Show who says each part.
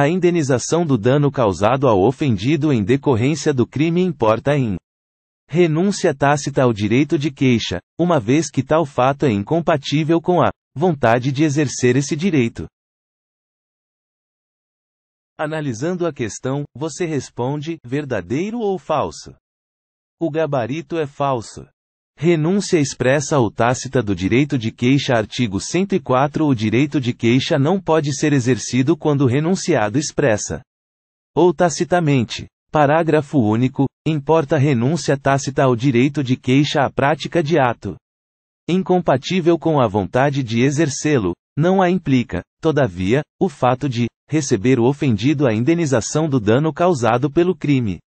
Speaker 1: A indenização do dano causado ao ofendido em decorrência do crime importa em renúncia tácita ao direito de queixa, uma vez que tal fato é incompatível com a vontade de exercer esse direito. Analisando a questão, você responde verdadeiro ou falso? O gabarito é falso. Renúncia expressa ou tácita do direito de queixa Artigo 104 O direito de queixa não pode ser exercido quando renunciado expressa ou tacitamente. Parágrafo único, importa renúncia tácita ao direito de queixa à prática de ato incompatível com a vontade de exercê-lo, não a implica, todavia, o fato de receber o ofendido a indenização do dano causado pelo crime.